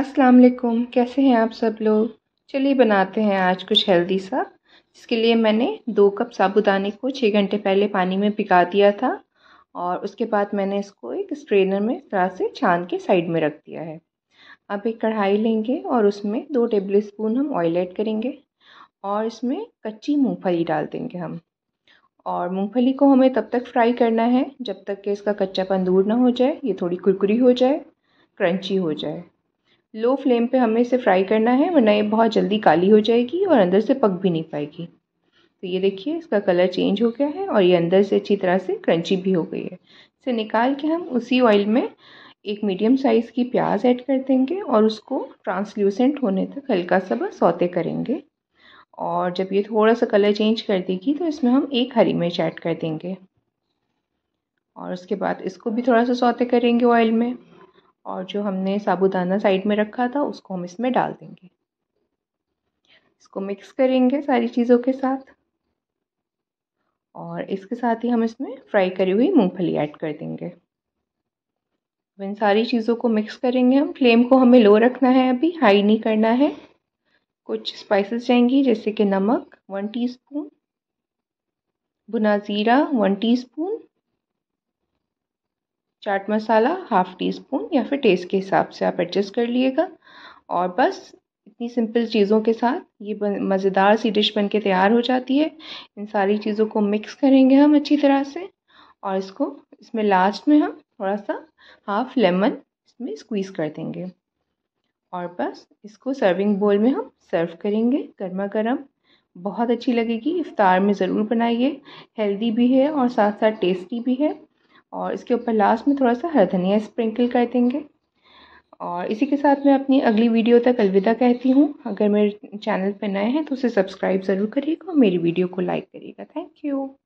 अस्सलाम वालेकुम कैसे हैं आप सब लोग चलिए बनाते हैं आज कुछ हेल्दी सा इसके लिए मैंने दो कप साबुदाने को छः घंटे पहले पानी में भिगा दिया था और उसके बाद मैंने इसको एक स्ट्रेनर में तरह से छान के साइड में रख दिया है अब एक कढ़ाई लेंगे और उसमें दो टेबल स्पून हम ऑयल ऐड करेंगे और इसमें कच्ची मूँगफली डाल देंगे हम और मूँगफली को हमें तब तक फ्राई करना है जब तक कि इसका कच्चापन दूर ना हो जाए ये थोड़ी कुरकुरी हो जाए क्रंची हो जाए लो फ्लेम पे हमें इसे फ्राई करना है वरना ये बहुत जल्दी काली हो जाएगी और अंदर से पक भी नहीं पाएगी तो ये देखिए इसका कलर चेंज हो गया है और ये अंदर से अच्छी तरह से क्रंची भी हो गई है इसे निकाल के हम उसी ऑयल में एक मीडियम साइज़ की प्याज ऐड कर देंगे और उसको ट्रांसल्यूसेंट होने तक हल्का सा बस सौते करेंगे और जब ये थोड़ा सा कलर चेंज कर देगी तो इसमें हम एक हरी मिर्च ऐड कर देंगे और उसके बाद इसको भी थोड़ा सा सौते करेंगे ऑयल में और जो हमने साबुदाना साइड में रखा था उसको हम इसमें डाल देंगे इसको मिक्स करेंगे सारी चीज़ों के साथ और इसके साथ ही हम इसमें फ्राई करी हुई मूंगफली ऐड कर देंगे अब इन सारी चीज़ों को मिक्स करेंगे हम फ्लेम को हमें लो रखना है अभी हाई नहीं करना है कुछ स्पाइसेस जाएंगी जैसे कि नमक वन टीस्पून भुना ज़ीरा one tea chaat masala half teaspoon या फिर टेस्ट के हिसाब से आप एडजस्ट कर लिएगा और बस इतनी सिंपल चीज़ों के साथ ये मज़ेदार सी डिश बन के तैयार हो जाती है इन सारी चीज़ों को मिक्स करेंगे हम अच्छी तरह से और इसको इसमें लास्ट में हम थोड़ा सा हाफ लेमन इसमें स्क्वीज़ कर देंगे और बस इसको सर्विंग बोल में हम सर्व करेंगे गर्मा गर्म बहुत अच्छी लगेगी इफ़ार में ज़रूर बनाइए हेल्दी भी है और साथ साथ टेस्टी भी है और इसके ऊपर लास्ट में थोड़ा सा हरा धनिया स्प्रिंकल कर देंगे और इसी के साथ मैं अपनी अगली वीडियो तक अलविदा कहती हूँ अगर मेरे चैनल पर नए हैं तो उसे सब्सक्राइब ज़रूर करिएगा और मेरी वीडियो को लाइक करिएगा थैंक यू